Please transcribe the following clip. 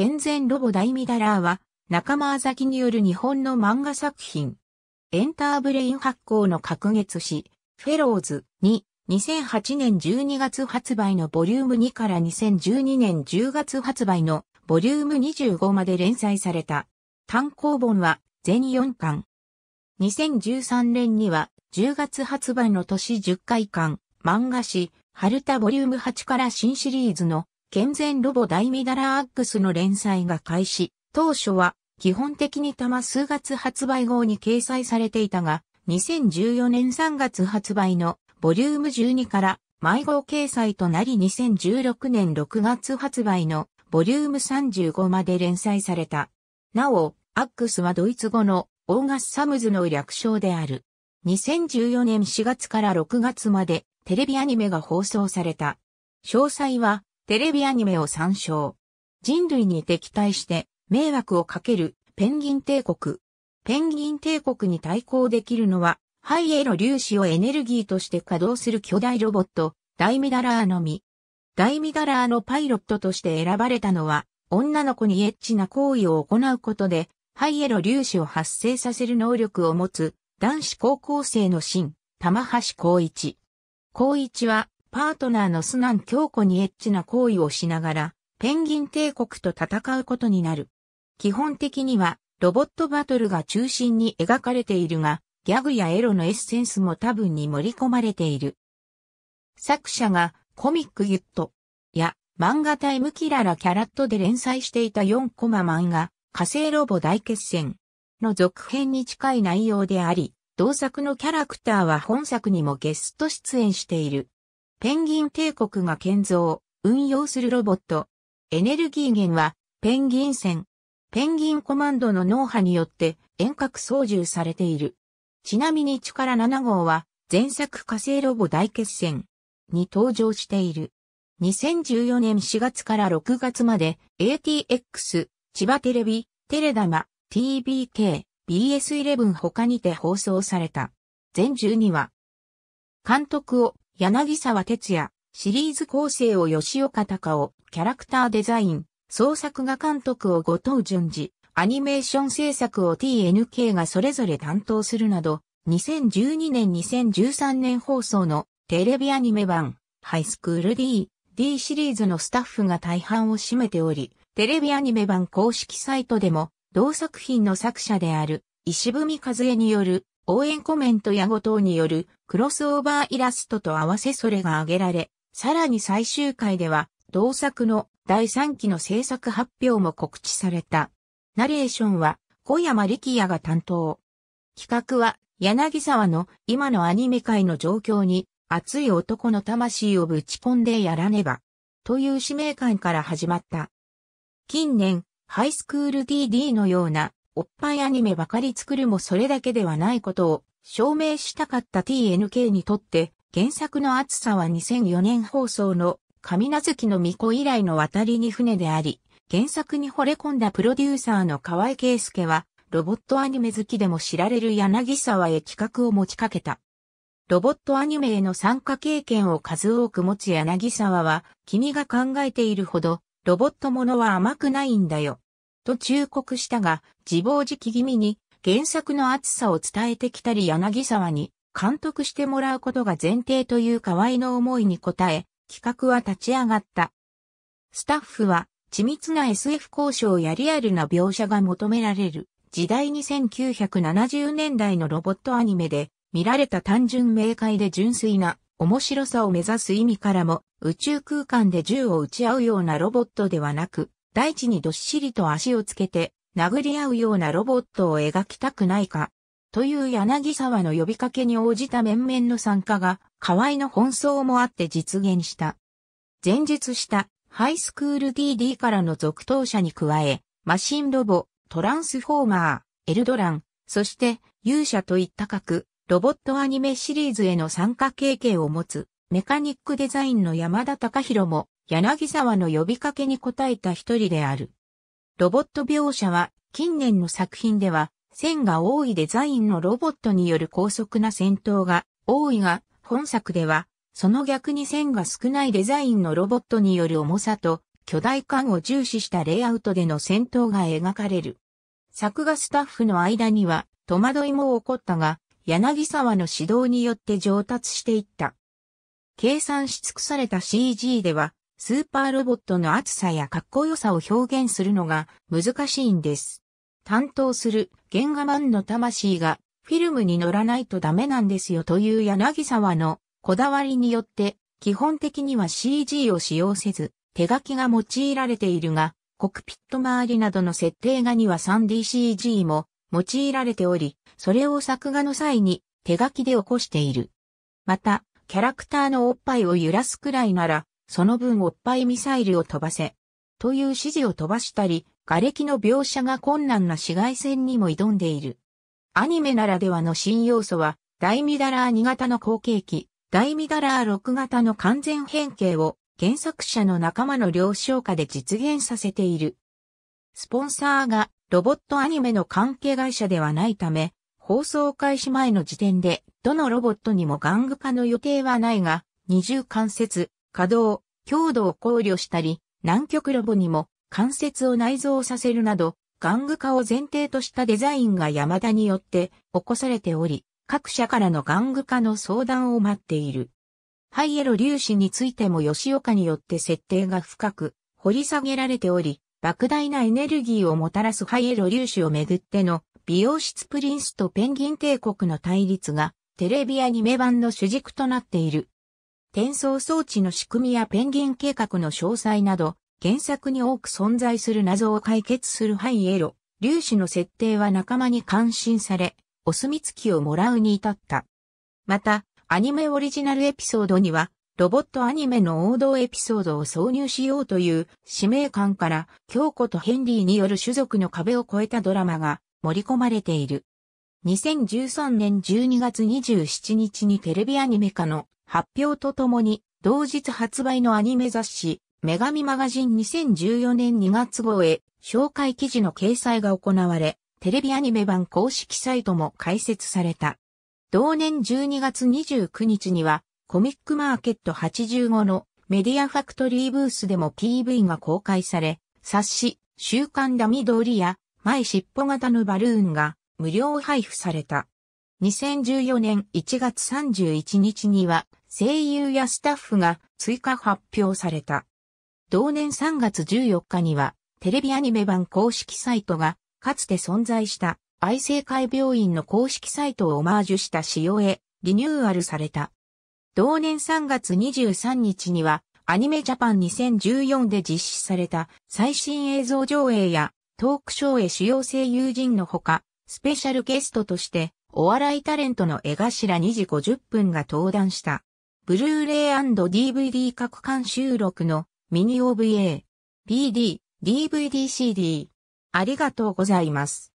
健全ロボ大ミダラーは、仲間あざきによる日本の漫画作品。エンターブレイン発行の隔月誌、フェローズに、2008年12月発売のボリューム2から2012年10月発売のボリューム25まで連載された。単行本は全4巻。2013年には10月発売の年10回巻、漫画誌、春田ボリューム8から新シリーズの健全ロボ大ミダラアックスの連載が開始。当初は、基本的に玉数月発売号に掲載されていたが、2014年3月発売のボリューム12から毎号掲載となり2016年6月発売のボリューム35まで連載された。なお、アックスはドイツ語のオーガス・サムズの略称である。2014年4月から6月までテレビアニメが放送された。詳細はテレビアニメを参照。人類に敵対して迷惑をかけるペンギン帝国。ペンギン帝国に対抗できるのは、ハイエロ粒子をエネルギーとして稼働する巨大ロボット、ダイミダラーのみ。ダイミダラーのパイロットとして選ばれたのは、女の子にエッチな行為を行うことで、ハイエロ粒子を発生させる能力を持つ、男子高校生のン、玉橋光一。光一は、パートナーのスナン強固にエッチな行為をしながら、ペンギン帝国と戦うことになる。基本的には、ロボットバトルが中心に描かれているが、ギャグやエロのエッセンスも多分に盛り込まれている。作者がコミックユットや漫画タイムキララキャラットで連載していた4コマ漫画火星ロボ大決戦の続編に近い内容であり、同作のキャラクターは本作にもゲスト出演している。ペンギン帝国が建造、運用するロボット。エネルギー源は、ペンギン船。ペンギンコマンドの脳波によって遠隔操縦されている。ちなみに力7号は、前作火星ロボ大決戦に登場している。2014年4月から6月まで ATX、千葉テレビ、テレダマ、TBK、BS11 他にて放送された。全12話。監督を柳沢哲也、シリーズ構成を吉岡隆夫、キャラクターデザイン、創作画監督を後藤淳二、アニメーション制作を TNK がそれぞれ担当するなど、2012年2013年放送のテレビアニメ版、ハイスクール D、D シリーズのスタッフが大半を占めており、テレビアニメ版公式サイトでも、同作品の作者である、石文和江による応援コメントやご等によるクロスオーバーイラストと合わせそれが挙げられ、さらに最終回では、同作の第3期の制作発表も告知された。ナレーションは小山力也が担当。企画は柳沢の今のアニメ界の状況に熱い男の魂をぶち込んでやらねば。という使命感から始まった。近年、ハイスクール DD のようなおっぱいアニメばかり作るもそれだけではないことを証明したかった TNK にとって原作の厚さは2004年放送の神奈月の巫女以来の渡りに船であり、原作に惚れ込んだプロデューサーの河合圭介は、ロボットアニメ好きでも知られる柳沢へ企画を持ちかけた。ロボットアニメへの参加経験を数多く持つ柳沢は、君が考えているほど、ロボットものは甘くないんだよ。と忠告したが、自暴自棄気味に原作の熱さを伝えてきたり柳沢に監督してもらうことが前提という河合の思いに応え、企画は立ち上がった。スタッフは、緻密な SF 交渉やリアルな描写が求められる、時代に1970年代のロボットアニメで、見られた単純明快で純粋な面白さを目指す意味からも、宇宙空間で銃を撃ち合うようなロボットではなく、大地にどっしりと足をつけて、殴り合うようなロボットを描きたくないか、という柳沢の呼びかけに応じた面々の参加が、河合の奔走もあって実現した。前述したハイスクール DD からの続投者に加え、マシンロボ、トランスフォーマー、エルドラン、そして勇者といった各ロボットアニメシリーズへの参加経験を持つメカニックデザインの山田隆弘も柳沢の呼びかけに応えた一人である。ロボット描写は近年の作品では線が多いデザインのロボットによる高速な戦闘が多いが、本作ではその逆に線が少ないデザインのロボットによる重さと巨大感を重視したレイアウトでの戦闘が描かれる。作画スタッフの間には戸惑いも起こったが、柳沢の指導によって上達していった。計算し尽くされた CG では、スーパーロボットの熱さやかっこよさを表現するのが難しいんです。担当する原画マンの魂がフィルムに乗らないとダメなんですよという柳沢のこだわりによって基本的には CG を使用せず手書きが用いられているがコクピット周りなどの設定画には 3DCG も用いられておりそれを作画の際に手書きで起こしている。またキャラクターのおっぱいを揺らすくらいならその分おっぱいミサイルを飛ばせ、という指示を飛ばしたり、瓦礫の描写が困難な紫外線にも挑んでいる。アニメならではの新要素は、大ミダラー2型の後継機、大ミダラー6型の完全変形を原作者の仲間の了承下で実現させている。スポンサーがロボットアニメの関係会社ではないため、放送開始前の時点で、どのロボットにも玩具化の予定はないが、二重関節、稼働、強度を考慮したり、南極ロボにも関節を内蔵させるなど、玩具化を前提としたデザインが山田によって起こされており、各社からの玩具化の相談を待っている。ハイエロ粒子についても吉岡によって設定が深く掘り下げられており、莫大なエネルギーをもたらすハイエロ粒子をめぐっての美容室プリンスとペンギン帝国の対立がテレビアニメ版の主軸となっている。転送装置の仕組みやペンギン計画の詳細など、原作に多く存在する謎を解決するハイエロ、粒子の設定は仲間に感心され、お墨付きをもらうに至った。また、アニメオリジナルエピソードには、ロボットアニメの王道エピソードを挿入しようという使命感から、京子とヘンリーによる種族の壁を越えたドラマが盛り込まれている。2013年12月27日にテレビアニメ化の発表とともに、同日発売のアニメ雑誌、女神マガジン2014年2月号へ、紹介記事の掲載が行われ、テレビアニメ版公式サイトも開設された。同年12月29日には、コミックマーケット85のメディアファクトリーブースでも PV が公開され、冊子、週刊ダミドリや、前尻尾型のバルーンが無料配布された。2014年1月31日には、声優やスタッフが追加発表された。同年3月14日には、テレビアニメ版公式サイトが、かつて存在した愛生会病院の公式サイトをオマージュした仕様へリニューアルされた。同年3月23日には、アニメジャパン2014で実施された最新映像上映やトークショーへ主要声優陣のほか、スペシャルゲストとして、お笑いタレントの絵頭2時50分が登壇した。ブルーレイ &DVD 各巻収録のミニ OVA、PD、DVD、CD。ありがとうございます。